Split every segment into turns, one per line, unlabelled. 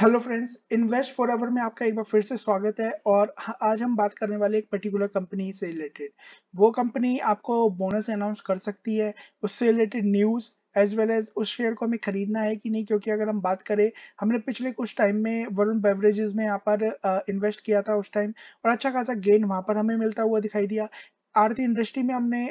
hello friends invest for ever में आपका एक बार फिर से स्वागत है और आज हम बात करने वाले एक पर्टिकुलर कंपनी से रिलेटेड वो कंपनी आपको बोनस अनाउंस कर सकती है उससे related news as well as उस शेयर को हमें खरीदना है कि नहीं क्योंकि अगर हम बात करें हमने पिछले कुछ टाइम में वरुण बेवरेजेस में यहाँ पर इन्वेस्ट किया था उस टाइम और अच्छा खासा गेन वहाँ पर हमें मिलता हुआ दिखाई दिया आरती इंडस्ट्री में हमने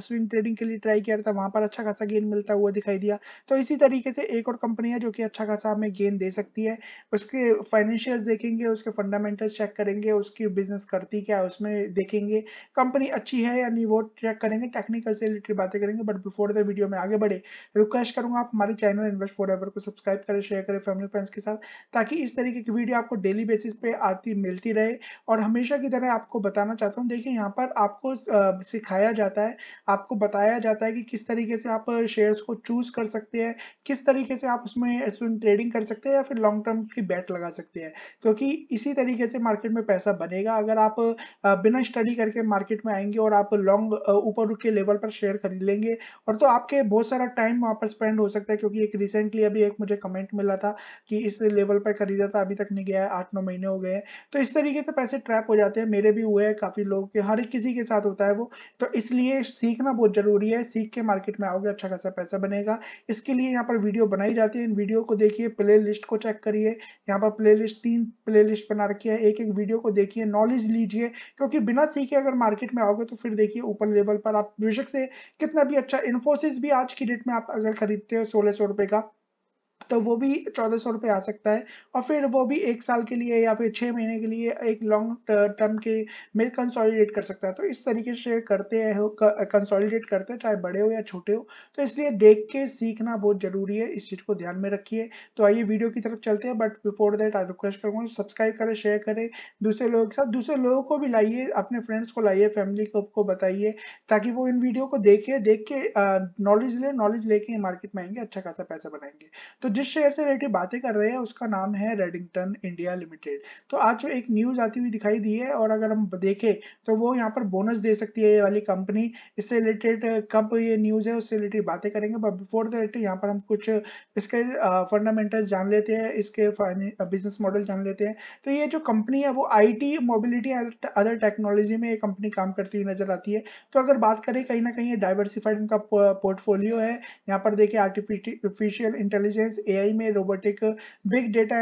स्विंग ट्रेडिंग के लिए ट्राई किया था वहां पर अच्छा खासा गेन मिलता हुआ दिखाई दिया तो इसी तरीके से एक और कंपनी है जो कि अच्छा खासा हमें गेन दे सकती है उसके फाइनेंशियल्स देखेंगे उसके फंडामेंटल्स चेक करेंगे उसकी बिजनेस करती क्या है उसमें देखेंगे कंपनी अच्छी है या नहीं वो चेक करेंगे टेक्निकल से रिलेटेड बातें करेंगे बट बिफोर द वीडियो में आगे बढ़े रिक्वेस्ट करूंगा आप हमारे चैनल इन्वेस्ट फॉर एवर को सब्सक्राइब करें शेयर करें फैमिली फ्रेंड्स के साथ ताकि इस तरीके की वीडियो आपको डेली बेसिस पे आती मिलती रहे और हमेशा की तरह आपको बताना चाहता हूँ देखिए यहाँ पर आपको Uh, सिखाया जाता है आपको बताया जाता है कि किस तरीके से आप शेयर्स uh, को चूज कर सकते हैं किस तरीके से आप उसमें ट्रेडिंग कर सकते हैं या फिर लॉन्ग टर्म की बैट लगा सकते हैं क्योंकि इसी तरीके से मार्केट में पैसा बनेगा अगर आप uh, बिना स्टडी करके मार्केट में आएंगे और आप लॉन्ग ऊपर के लेवल पर शेयर खरीद लेंगे और तो आपके बहुत सारा टाइम वहाँ पर स्पेंड हो सकता है क्योंकि एक रिसेंटली अभी एक मुझे कमेंट मिला था कि इस लेवल पर खरीदा था अभी तक नहीं गया है आठ नौ महीने हो गए हैं तो इस तरीके से पैसे ट्रैप हो जाते हैं मेरे भी हुए हैं काफ़ी लोग हर किसी के साथ होता है वो तो इसलिए सीखना बहुत जरूरी है सीख के मार्केट में आओगे अच्छा खासा पैसा बनेगा इसके लिए यहाँ पर वीडियो बनाई जाती है इन वीडियो को देखिए प्ले को चेक करिए यहाँ पर प्ले तीन प्ले बना रखी है एक एक वीडियो को देखिए नॉलेज लीजिए क्योंकि बिना सीखे अगर मार्केट में आओगे तो फिर देखिए ऊपर लेवल पर आप बेशक से कितना भी अच्छा इन्फोसिस भी आज की डेट में आप अगर खरीदते हो सोलह सौ रुपये का तो वो भी चौदह सौ रुपये आ सकता है और फिर वो भी एक साल के लिए या फिर छः महीने के लिए एक लॉन्ग टर्म के में कंसोलिडेट कर सकता है तो इस तरीके से करते हैं कंसोलिडेट करते हैं चाहे बड़े हो या छोटे हो तो इसलिए देख के सीखना बहुत ज़रूरी है इस चीज़ को ध्यान में रखिए तो आइए वीडियो की तरफ चलते हैं but before that I request करूँगा सब्सक्राइब करें शेयर करें दूसरे लोगों के साथ दूसरे लोगों को भी लाइए अपने फ्रेंड्स को लाइए फैमिली को, को बताइए ताकि वो इन वीडियो को देखे देख के नॉलेज लें नॉलेज लेके मार्केट में आएंगे अच्छा खासा पैसा बनाएंगे तो तो जिस शेयर से रिलेटेड बातें कर रहे हैं उसका नाम है रेडिंगटन इंडिया लिमिटेड तो आज एक न्यूज आती हुई दिखाई दी है और अगर हम देखें तो वो यहाँ पर बोनस दे सकती है ये वाली कंपनी इससे रिलेटेड कब ये न्यूज है उससे रिलेटेड बातें करेंगे बट बिफोर रिलेटेड यहाँ पर हम कुछ इसके फंडामेंटल जान लेते हैं इसके बिजनेस मॉडल जान लेते हैं तो ये जो कंपनी है वो आई मोबिलिटी अदर टेक्नोलॉजी में ये कंपनी काम करती हुई नजर आती है तो अगर बात करें कहीं ना कहीं डाइवर्सिफाइड इनका पोर्टफोलियो है यहाँ पर देखिए आर्टिफिशियल इंटेलिजेंस ए एआई में robotic big data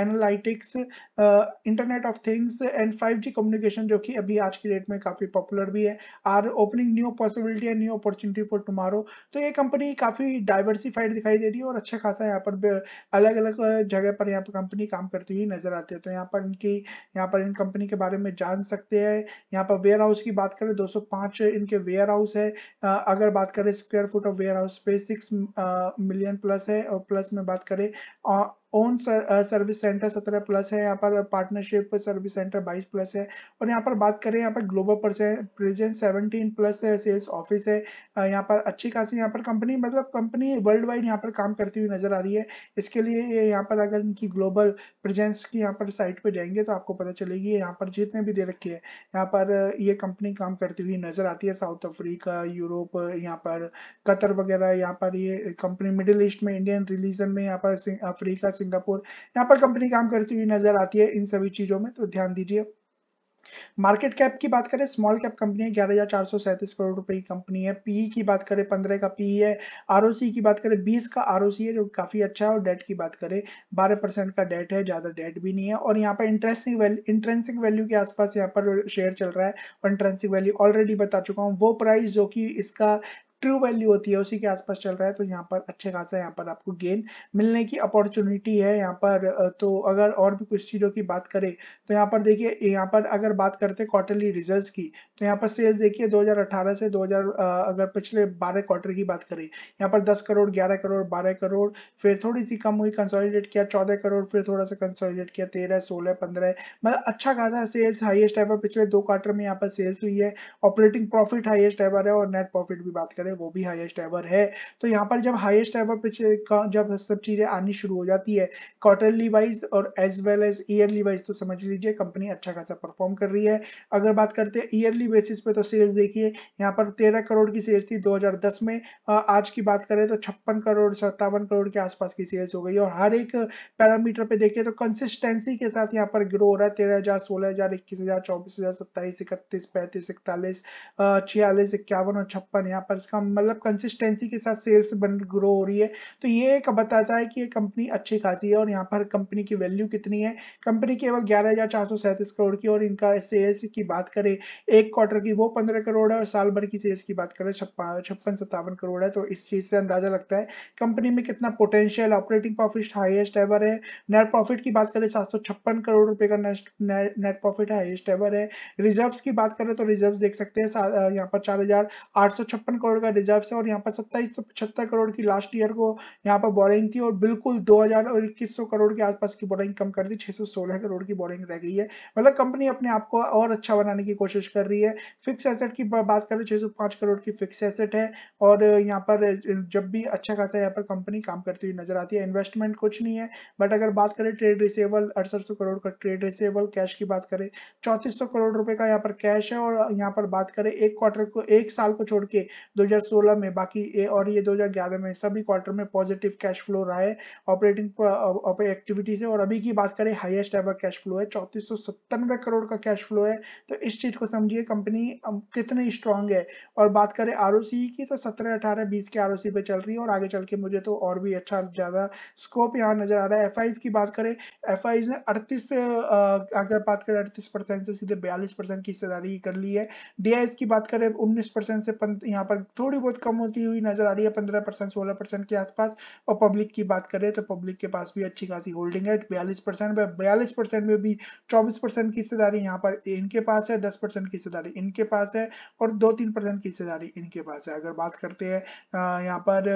analytics internet of things and 5G communication जो कि अभी आज की डेट में काफी पॉपुलर भी है are opening new possibility and new opportunity for tomorrow तो ये कंपनी काफी डाइवर्सिफाइड दिखाई दे रही है और अच्छा खासा यहाँ पर uh, अलग अलग uh, जगह पर यहाँ पर कंपनी काम करती हुई नजर आती है तो यहाँ पर इनकी यहाँ पर इन कंपनी के बारे में जान सकते हैं यहाँ पर वेयर हाउस की बात करें 205 इनके वेयर हाउस है uh, अगर बात करें square foot of warehouse पे सिक्स मिलियन प्लस है और प्लस में बात करें ओन सर्विस सेंटर सत्रह प्लस है यहाँ पर पार्टनरशिप सर्विस सेंटर बाईस प्लस है और यहाँ पर बात करें यहाँ पर global present seventeen plus sales office है यहाँ पर अच्छी खासी यहाँ पर कंपनी मतलब कंपनी वर्ल्ड वाइड यहाँ पर काम करती हुई नजर आ रही है इसके लिए यहाँ पर अगर इनकी ग्लोबल प्रेजेंस की यहाँ पर साइट पर जाएंगे तो आपको पता चलेगी यहाँ पर जितने भी दे रखी है यहाँ पर ये कंपनी काम करती हुई नजर आती है साउथ अफ्रीका यूरोप यहाँ पर कतर वगैरह यहाँ पर ये कंपनी मिडिल ईस्ट में इंडियन रिलीजन में यहाँ पर अफ्रीका सिंगापुर यहाँ पर कंपनी काम करती हुई नजर आती है इन सभी चीजों में तो ध्यान दीजिए मार्केट कैप की बात करें स्मॉल कैप कंपनी है ग्यारह करोड़ रुपए की कंपनी है पीई e की बात करें पंद्रह का पीई e है आरओसी की बात करें बीस का आरओसी है जो काफी अच्छा है और डेट की बात करें बारह परसेंट का डेट है ज्यादा डेट भी नहीं है और यहाँ पर इंटरेस्टिंग वैल्यू इंटरेंसिंग वैल्यू के आसपास यहाँ पर शेयर चल रहा है और इंट्रेंसिक वैल्यू ऑलरेडी बता चुका हूँ वो प्राइस जो कि इसका ट्रू वैल्यू होती है उसी के आसपास चल रहा है तो यहाँ पर अच्छे खासा यहाँ पर आपको गेन मिलने की अपॉर्चुनिटी है यहाँ पर तो अगर और भी कुछ चीज़ों की बात करें तो यहाँ पर देखिए यहाँ पर अगर बात करते क्वार्टरली रिजल्ट की तो यहाँ पर सेल्स देखिए 2018 से 2000 अगर पिछले 12 क्वार्टर की बात करें यहाँ पर 10 करोड़ 11 करोड़ 12 करोड़ फिर थोड़ी सी कम हुई कंसोलिडेट किया चौदह करोड़ फिर थोड़ा सा कंसोलिडेट किया तेरह सोलह पंद्रह मतलब अच्छा खासा सेल्स हाइएस्ट है पिछले दो क्वार्टर में यहाँ पर सेल्स हुई है ऑपरेटिंग प्रॉफिट हाइएस्ट है और नेट प्रॉफिट भी बात करें है वो भी हाईएस्ट एवर है तो यहाँ पर जब हाईएस्ट एवर पिछले जब सब चीज़ें आनी शुरू हो जाती है क्वार्टरली वाइज और as well as yearly wise तो समझ लीजिए कंपनी अच्छा खासा परफॉर्म कर रही है अगर बात करते हैं ईयरली बेसिस पे तो सेल्स देखिए यहाँ पर तेरह करोड़ की सेल्स थी दो में आज की बात करें तो छप्पन करोड़ सत्तावन करोड़ के आसपास की सेल्स हो गई और हर एक पैरामीटर पर देखिए तो कंसिस्टेंसी के साथ यहाँ पर ग्रो हो रहा है तेरह हजार सोलह हजार इक्कीस हजार चौबीस हजार सत्ताईस इकतीस पैंतीस इकतालीस छियालीस इक्यावन और छप्पन यहाँ पर इसका मतलब कंसिस्टेंसी के साथ सेल्स बन ग्रो हो रही है तो ये एक बताता है कि ये कंपनी अच्छी खासी है और यहाँ पर कंपनी की वैल्यू कितनी है कंपनी केवल ग्यारह हजार चार सौ सैंतीस करोड़ की और इनका सेल्स की बात करें एक क्वार्टर की वो पंद्रह करोड़ है और साल भर की सेल्स की बात करें छप्पन छप्पन सत्तावन करोड़ है तो इस चीज़ से अंदाजा लगता है कंपनी में कितना potential operating profit highest ever है नेट प्रॉफिट की बात करें सात करोड़ रुपए का नेट प्रॉफिट हाईएस्ट एवर है रिजर्व्स की बात करें तो रिजर्व्स देख सकते हैं यहाँ पर चार करोड़ का रिजर्व है और यहाँ पर सत्ताईस सौ पचहत्तर करोड़ की लास्ट ईयर को यहाँ पर बोरिंग थी और बिल्कुल दो हजार और इक्कीस सौ करोड़ के आसपास की बोरिंग कम कर दी छह सौ सोलह करोड़ की बोरिंग रह गई है मतलब कंपनी अपने आप को और अच्छा बनाने की कोशिश कर रही है फिक्स एसेट की बात करें छह सौ पांच करोड़ की फिक्स एसेट है और यहाँ पर जब भी अच्छा खासा यहाँ पर कंपनी काम करती हुई नजर आती है इन्वेस्टमेंट कुछ नहीं है बट अगर बात करें ट्रेड रिसेबल अड़सठ सौ करोड़ का ट्रेड रिसेबल कैश की बात करें चौतीस सौ करोड़ रुपए का यहाँ पर कैश है और यहाँ पर बात करें एक क्वार्टर को एक साल को छोड़ के दो 2016 में बाकी ए और ये 2011 में सभी क्वार्टर में पॉजिटिव कैश फ्लो रहा है ऑपरेटिंग एक्टिविटीज है और अभी की बात करें हाईएस्ट एवर कैश फ्लो है चौतीस करोड़ का कैश फ्लो है तो इस चीज को समझिए कंपनी कितनी स्ट्रांग है और बात करें आर की तो सत्रह अठारह बीस के आर पे चल रही है और आगे चल के मुझे तो और भी अच्छा ज्यादा स्कोप यहाँ नजर आ रहा है एफ की बात करें एफ ने अड़तीस अगर बात करें अड़तीस परसेंट से सीधे बयालीस परसेंट की हिस्सेदारी कर ली है डी की बात करें उन्नीस परसेंट से यहाँ पर थोड़ी बहुत कम होती हुई नजर आ रही है पंद्रह परसेंट सोलह परसेंट के आसपास और पब्लिक की बात करें तो पब्लिक के पास भी अच्छी खासी होल्डिंग है बयालीस परसेंट बयालीस परसेंट में भी चौबीस परसेंट की हिस्सेदारी यहाँ पर इनके पास है दस परसेंट की हिस्सेदारी इनके पास है और दो तीन परसेंट की हिस्सेदारी इनके पास है अगर बात करते हैं यहाँ पर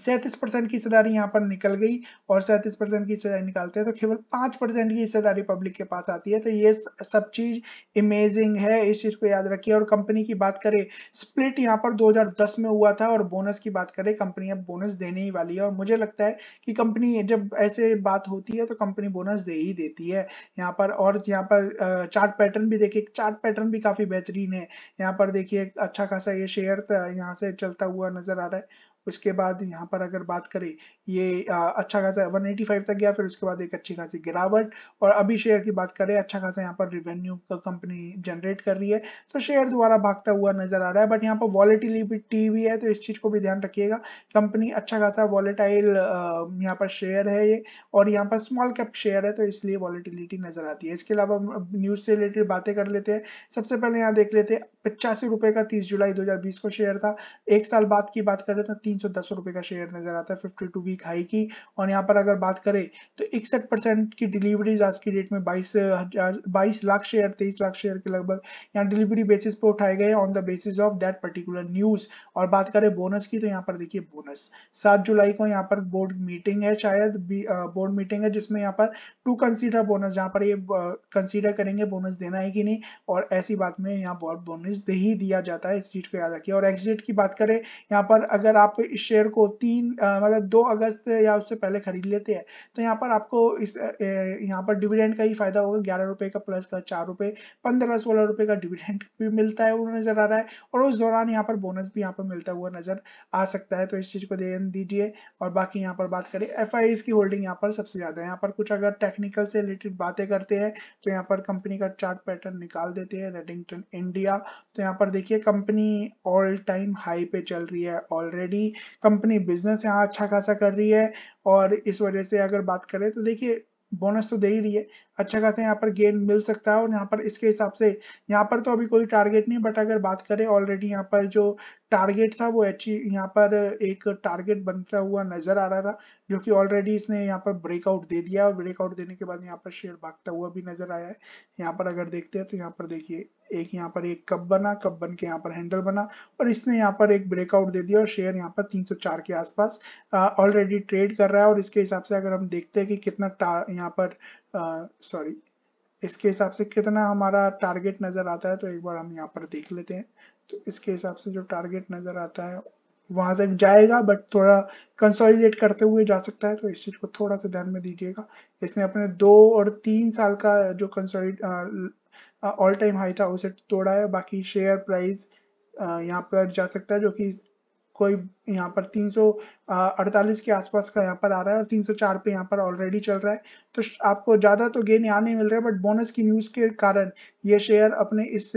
सैंतीस परसेंट की हिस्सेदारी यहाँ पर निकल गई और सैंतीस परसेंट की हिस्सेदारी निकालते हैं तो केवल पांच परसेंट की हिस्सेदारी पब्लिक के पास आती है तो ये सब चीज इमेजिंग है इस चीज को याद रखिए और कंपनी की बात करें स्प्लिट यहाँ पर 2010 में हुआ था और बोनस की बात करें कंपनी अब बोनस देने ही वाली है और मुझे लगता है कि कंपनी जब ऐसे बात होती है तो कंपनी बोनस दे ही देती है यहाँ पर और यहाँ पर चार्ट पैटर्न भी देखिए चार्ट पैटर्न भी काफी बेहतरीन है यहाँ पर देखिए अच्छा खासा ये शेयर यहाँ से चलता हुआ नजर आ रहा है उसके बाद यहाँ पर अगर बात करें ये आ, अच्छा खासा 185 तक गया फिर उसके बाद एक अच्छी खासी गिरावट और अभी शेयर की बात करें अच्छा खासा यहाँ पर रिवेन्यू कंपनी जनरेट कर रही है तो शेयर दोबारा भागता हुआ नजर आ रहा है बट यहाँ पर वॉलेटिलिटी भी है तो इस चीज को भी ध्यान रखिएगा कंपनी अच्छा खासा वॉलेटाइल यहाँ पर शेयर है ये और यहाँ पर स्मॉल कैप शेयर है तो इसलिए वॉलेटिलिटी नजर आती है इसके अलावा न्यूज से रिलेटेड बातें कर लेते हैं सबसे पहले यहाँ देख लेते हैं पिचासी का तीस जुलाई दो को शेयर था एक साल बाद की बात करें तो तीन सौ दस रुपए का शेयर नजर आता है फिफ्टी टू वीक हाई की और यहाँ पर अगर बात करें तो इकसठ परसेंट की डिलीवरीज आज की डेट में बाईस हजार बाईस लाख शेयर तेईस लाख शेयर के लगभग यहाँ डिलीवरी बेसिस पे उठाए गए on the basis of that particular news और बात करें बोनस की तो यहाँ पर देखिए बोनस सात जुलाई को यहाँ पर बोर्ड मीटिंग है शायद बोर्ड मीटिंग है जिसमें यहाँ पर टू कंसिडर बोनस जहाँ पर ये कंसिडर करेंगे बोनस देना है कि नहीं और ऐसी बात में यहाँ बहुत बोनस दे ही दिया जाता है इस चीज को याद रखिए और एग्जिट की बात करें यहाँ पर अगर आप आपको इस शेयर को तीन मतलब दो अगस्त या उससे पहले खरीद लेते हैं तो यहाँ पर आपको इस यहाँ पर डिविडेंड का ही फायदा होगा ग्यारह रुपए का प्लस का चार रुपए पंद्रह सोलह रुपए का डिविडेंड भी मिलता है वो नजर आ रहा है और उस दौरान यहाँ पर बोनस भी यहाँ पर मिलता हुआ नजर आ सकता है तो इस चीज को ध्यान दीजिए और बाकी यहाँ पर बात करें एफ की होल्डिंग यहाँ पर सबसे ज्यादा है यहाँ पर कुछ अगर टेक्निकल से रिलेटेड बातें करते हैं तो यहाँ पर कंपनी का चार्ट पैटर्न निकाल देते हैं रेडिंगटन इंडिया तो यहाँ पर देखिए कंपनी ऑल टाइम हाई पे चल रही है ऑलरेडी कंपनी बिजनेस यहाँ अच्छा खासा कर रही है और इस वजह से अगर बात करें तो देखिए बोनस तो दे ही रही है अच्छा खासा यहाँ पर गेन मिल सकता है और यहाँ पर इसके हिसाब से यहाँ पर तो अभी कोई टारगेट नहीं बट अगर बात करें ऑलरेडी यहाँ पर जो टारगेट था वो अच्छी यहाँ पर एक टारगेट बनता हुआ नजर आ रहा था जो कि ऑलरेडी इसने यहाँ पर ब्रेकआउट दे दिया और ब्रेकआउट देने के बाद यहाँ पर शेयर भागता हुआ भी नजर आया है यहाँ पर अगर देखते हैं तो यहाँ पर देखिए एक यहाँ पर एक कप बना कप बन के यहाँ पर हैंडल बना और इसने यहाँ पर एक ब्रेकआउट दे दिया और शेयर यहाँ पर 304 के आसपास ऑलरेडी ट्रेड कर रहा है और इसके हिसाब से अगर हम देखते हैं कि कितना यहाँ पर सॉरी इसके हिसाब से कितना हमारा टारगेट नज़र आता है तो एक बार हम यहाँ पर देख लेते हैं तो इसके हिसाब से जो टारगेट नज़र आता है वहां तक जाएगा बट थोड़ा कंसोलिडेट करते हुए जा सकता है तो इस चीज को थोड़ा सा ध्यान में दीजिएगा इसने अपने दो और तीन साल का जो कंसोलिड ऑल टाइम हाई था उसे तोड़ा है बाकी शेयर प्राइस यहाँ पर जा सकता है जो कि कोई यहाँ पर 348 के आसपास का यहाँ पर आ रहा है और 304 पे यहाँ पर ऑलरेडी चल रहा है तो आपको ज़्यादा तो गेन यहाँ नहीं मिल रहा है बट बोनस की न्यूज़ के कारण ये शेयर अपने इस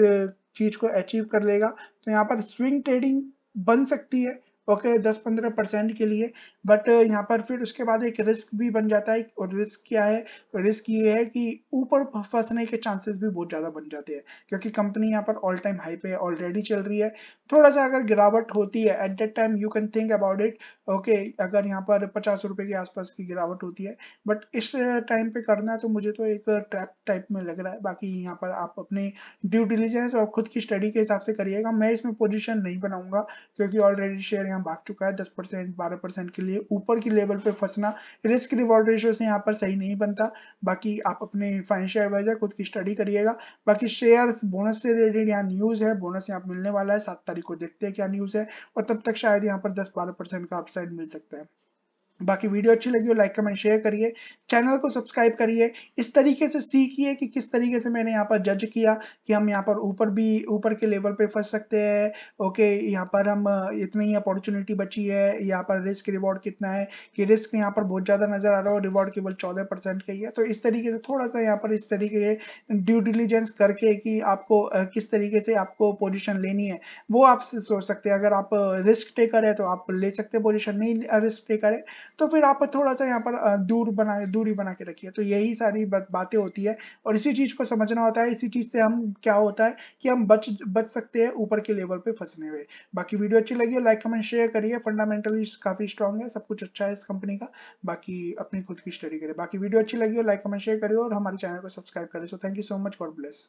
चीज़ को अचीव कर लेगा तो यहाँ पर स्विंग ट्रेडिंग बन सकती है ओके दस पंद्रह परसेंट के लिए बट uh, यहाँ पर फिर उसके बाद एक रिस्क भी बन जाता है और रिस्क क्या है रिस्क ये है कि ऊपर फंसने के चांसेस भी बहुत ज़्यादा बन जाते हैं क्योंकि कंपनी यहाँ पर ऑल टाइम हाई पे ऑलरेडी चल रही है थोड़ा सा अगर गिरावट होती है at that time you can think about it okay अगर यहाँ पर पचास रुपए के आसपास की गिरावट होती है बट इस टाइम uh, पे करना तो मुझे तो एक ट्रैप टाइप में लग रहा है बाकी यहाँ पर आप अपने ड्यू डिलीजेंस और खुद की स्टडी के हिसाब से करिएगा मैं इसमें पोजिशन नहीं बनाऊंगा क्योंकि ऑलरेडी शेयर यहाँ भाग चुका है दस परसेंट बारह परसेंट के लिए चाहिए ऊपर की लेवल पे फंसना रिस्क रिवॉर्ड रेशियो से यहाँ पर सही नहीं बनता बाकी आप अपने फाइनेंशियल एडवाइजर खुद की स्टडी करिएगा बाकी शेयर्स बोनस से रिलेटेड यहाँ न्यूज़ है बोनस यहाँ मिलने वाला है सात तारीख को देखते हैं क्या न्यूज़ है और तब तक शायद यहाँ पर दस बारह का अपसाइड मिल सकता है बाकी वीडियो अच्छी लगी हो लाइक कमेंट शेयर करिए चैनल को सब्सक्राइब करिए इस तरीके से सीखिए कि किस तरीके से मैंने यहाँ पर जज किया कि हम यहाँ पर ऊपर भी ऊपर के लेवल पे फंस सकते हैं ओके यहाँ पर हम इतनी ही अपॉर्चुनिटी बची है यहाँ पर रिस्क रिवॉर्ड कितना है कि रिस्क यहाँ पर बहुत ज़्यादा नजर आ रहा है और रिवॉर्ड केवल चौदह परसेंट का ही है तो इस तरीके से थोड़ा सा यहाँ पर इस तरीके से ड्यू डिलीजेंस करके कि आपको किस तरीके से आपको पोजिशन लेनी है वो आप सोच सकते हैं अगर आप रिस्क टेकर है तो आप ले सकते हैं पोजिशन नहीं रिस्क टेकर है तो फिर आप थोड़ा सा यहाँ पर दूर बना दूरी बना के रखिए तो यही सारी बातें होती है और इसी चीज को समझना होता है इसी चीज से हम क्या होता है कि हम बच बच सकते हैं ऊपर के लेवल पे फंसने हुए बाकी वीडियो अच्छी लगी हो लाइक कमेंट शेयर करिए फंडामेंटली काफी स्ट्रॉन्ग है सब कुछ अच्छा है इस कंपनी का बाकी अपनी खुद की स्टडी करें बाकी वीडियो अच्छी लगी हो लाइक कमेंट शेयर करिए और हमारे चैनल को सब्सक्राइब करें so thank you so much God bless